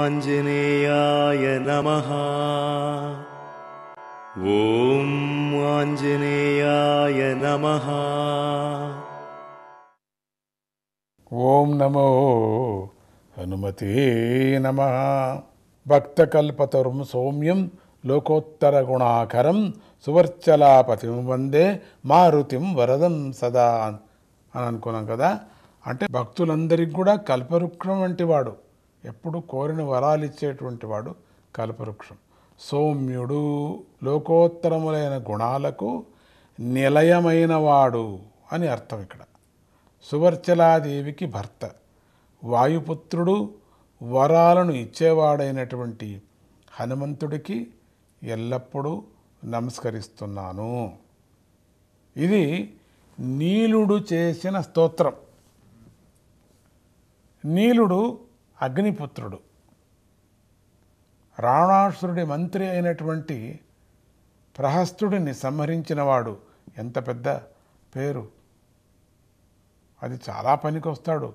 ఆంజనేయాయ నమ ఓం ఆంజనేయాయ నమ ఓం నమో नमो నమ భక్తకల్పతరుం సౌమ్యం లోకోత్తర గుణాకరం సువర్చలాపతిం వందే మారుతిం వరదం సదా అని అనుకున్నాం కదా అంటే భక్తులందరికీ కూడా కల్పవృక్షం వంటి వాడు ఎప్పుడు కోరిన వరాలు ఇచ్చేటువంటి వాడు కల్పవృక్షం సౌమ్యుడు లోకోత్తరములైన గుణాలకు నిలయమైన వాడు అని అర్థం ఇక్కడ సువర్చలాదేవికి భర్త వాయుపుత్రుడు వరాలను ఇచ్చేవాడైనటువంటి హనుమంతుడికి ఎల్లప్పుడూ నమస్కరిస్తున్నాను ఇది నీలుడు చేసిన స్తోత్రం నీలుడు అగ్నిపుత్రుడు రావణాసురుడి మంత్రి అయినటువంటి ప్రహస్తుడిని సంహరించినవాడు ఎంత పెద్ద పేరు అది చాలా పనికొస్తాడు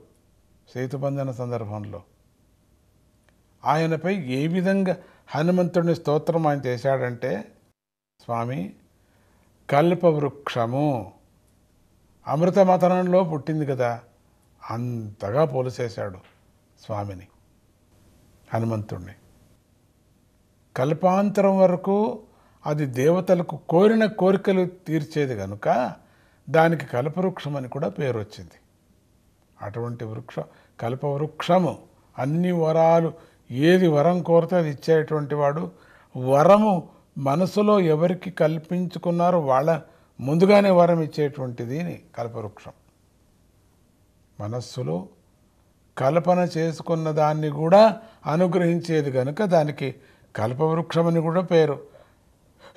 సేతుబంధన సందర్భంలో ఆయనపై ఏ విధంగా హనుమంతుడిని స్తోత్రం ఆయన చేశాడంటే స్వామి కల్పవృక్షము అమృతమతనంలో పుట్టింది కదా అంతగా పోలిసేశాడు స్వామిని హనుమంతుణ్ణి కల్పాంతరం వరకు అది దేవతలకు కోరిన కోరికలు తీర్చేది కనుక దానికి కల్పవృక్షం అని కూడా పేరు వచ్చింది అటువంటి వృక్షం కల్పవృక్షము అన్ని వరాలు ఏది వరం కోరితే అది ఇచ్చేటువంటి వాడు వరము మనసులో ఎవరికి కల్పించుకున్నారో వాళ్ళ ముందుగానే వరం ఇచ్చేటువంటిది కల్పవృక్షం మనస్సులో కల్పన చేసుకున్న దాన్ని కూడా అనుగ్రహించేది కనుక దానికి అని కూడా పేరు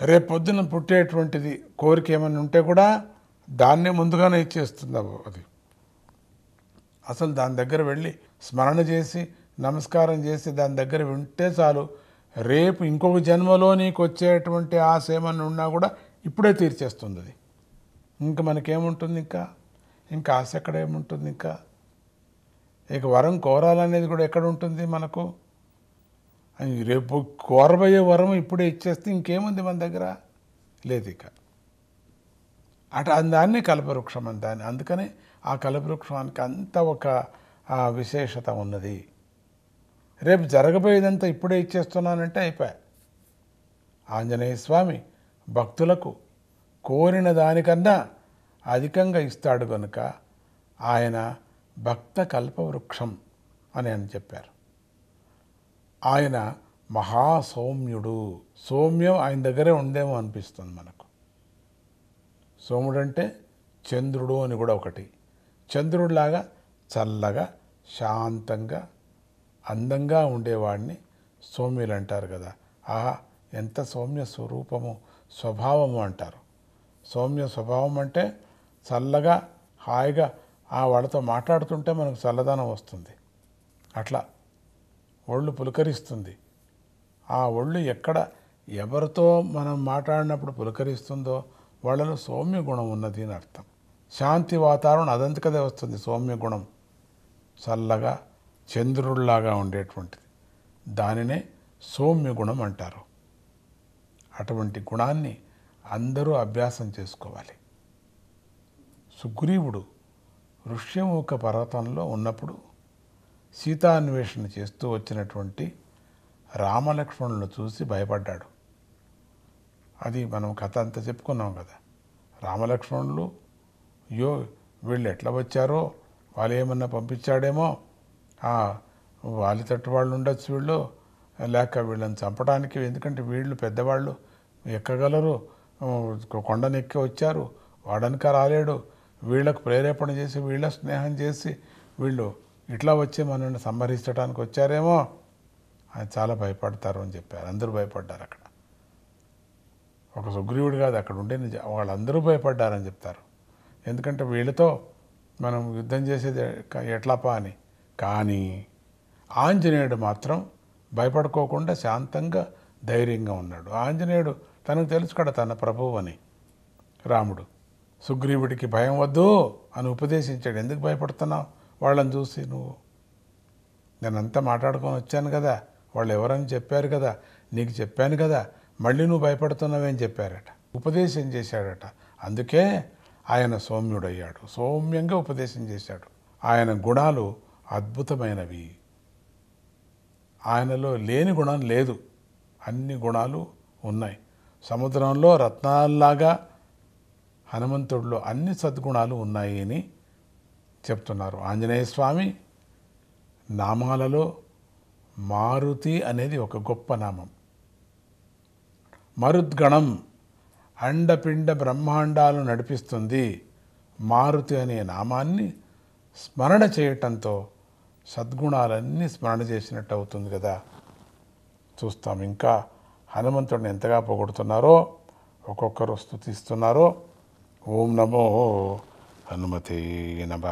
రేపు పొద్దున పుట్టేటువంటిది కోరిక ఏమైనా ఉంటే కూడా దాన్నే ముందుగానే ఇచ్చేస్తుంది అది అసలు దాని దగ్గర వెళ్ళి స్మరణ చేసి నమస్కారం చేసి దాని దగ్గర వింటే చాలు రేపు ఇంకొక జన్మలో నీకు వచ్చేటువంటి ఆశ ఏమన్నా ఉన్నా కూడా ఇప్పుడే తీర్చేస్తుంది అది ఇంకా మనకేముంటుంది ఇంకా ఇంకా ఆశ ఏముంటుంది ఇంకా ఇక వరం కోరాలనేది కూడా ఎక్కడ ఉంటుంది మనకు రేపు కోరబోయే వరం ఇప్పుడే ఇచ్చేస్తే ఇంకేముంది మన దగ్గర లేదు ఇక అటు దాన్ని కలపవృక్షం అని దాన్ని అందుకనే ఆ కలపవృక్షానికి అంత ఒక విశేషత ఉన్నది రేపు జరగబోయేదంతా ఇప్పుడే ఇచ్చేస్తున్నానంటే అయిపోయా ఆంజనేయ స్వామి భక్తులకు కోరిన దానికన్నా అధికంగా ఇస్తాడు కనుక ఆయన భక్త కల్పవృక్షం అని అని చెప్పారు ఆయన మహాసౌమ్యుడు సౌమ్యం ఆయన దగ్గరే ఉండేమో అనిపిస్తుంది మనకు సోముడు అంటే చంద్రుడు అని కూడా ఒకటి చంద్రుడిలాగా చల్లగా శాంతంగా అందంగా ఉండేవాడిని సౌమ్యులు అంటారు కదా ఆహా ఎంత సౌమ్య స్వరూపము స్వభావము అంటారు సౌమ్య స్వభావం అంటే చల్లగా హాయిగా ఆ వాళ్ళతో మాట్లాడుతుంటే మనకు చల్లదనం వస్తుంది అట్లా ఒళ్ళు పులకరిస్తుంది ఆ ఒళ్ళు ఎక్కడ ఎవరితో మనం మాట్లాడినప్పుడు పులకరిస్తుందో వాళ్ళలో సౌమ్య గుణం ఉన్నది అని అర్థం శాంతి వాతావరణం అదంతకదే వస్తుంది సౌమ్య గుణం చల్లగా చంద్రుడిలాగా ఉండేటువంటిది దానినే సౌమ్య గుణం అంటారు అటువంటి గుణాన్ని అందరూ అభ్యాసం చేసుకోవాలి సుగ్రీవుడు ఋష్యముఖ పర్వతంలో ఉన్నప్పుడు సీతాన్వేషణ చేస్తూ వచ్చినటువంటి రామలక్ష్మణులను చూసి భయపడ్డాడు అది మనం కథ అంతా చెప్పుకున్నాం కదా రామలక్ష్మణులు యో వీళ్ళు ఎట్లా వచ్చారో వాళ్ళు ఏమన్నా పంపించాడేమో వాళ్ళ తట్టు వాళ్ళు ఉండొచ్చు వీళ్ళు లేక వీళ్ళని చంపడానికి ఎందుకంటే వీళ్ళు పెద్దవాళ్ళు ఎక్కగలరు ఎక్కి వచ్చారు వాడనుక రాలేడు వీళ్ళకు ప్రేరేపణ చేసి వీళ్ళ స్నేహం చేసి వీళ్ళు ఇట్లా వచ్చి మనల్ని సంహరించడానికి వచ్చారేమో అని చాలా భయపడతారు అని చెప్పారు అందరూ భయపడ్డారు అక్కడ ఒక సుగ్రీవుడు కాదు అక్కడ ఉండే వాళ్ళందరూ భయపడ్డారని చెప్తారు ఎందుకంటే వీళ్ళతో మనం యుద్ధం చేసేది ఎట్లాపా అని కానీ ఆంజనేయుడు మాత్రం భయపడుకోకుండా శాంతంగా ధైర్యంగా ఉన్నాడు ఆంజనేయుడు తనకు తెలుసు కదా తన ప్రభువు అని రాముడు సుగ్రీవుడికి భయం వద్దు అని ఉపదేశించాడు ఎందుకు భయపడుతున్నావు వాళ్ళని చూసి నువ్వు నేనంతా మాట్లాడుకొని వచ్చాను కదా వాళ్ళు ఎవరని చెప్పారు కదా నీకు చెప్పాను కదా మళ్ళీ నువ్వు భయపడుతున్నావేం చెప్పారట ఉపదేశం చేశాడట అందుకే ఆయన సౌమ్యుడయ్యాడు సౌమ్యంగా ఉపదేశం చేశాడు ఆయన గుణాలు అద్భుతమైనవి ఆయనలో లేని గుణం లేదు అన్ని గుణాలు ఉన్నాయి సముద్రంలో రత్నాల్లాగా హనుమంతుడిలో అన్ని సద్గుణాలు ఉన్నాయని చెప్తున్నారు ఆంజనేయ స్వామి నామాలలో మారుతి అనేది ఒక గొప్ప నామం మరుద్గణం అండపిండ బ్రహ్మాండాలు నడిపిస్తుంది మారుతి అనే నామాన్ని స్మరణ చేయటంతో సద్గుణాలన్నీ స్మరణ చేసినట్టు అవుతుంది కదా చూస్తాం ఇంకా హనుమంతుడిని ఎంతగా పొగుడుతున్నారో ఒక్కొక్కరు స్థుతిస్తున్నారో ఓం నమో హనుమతే నమ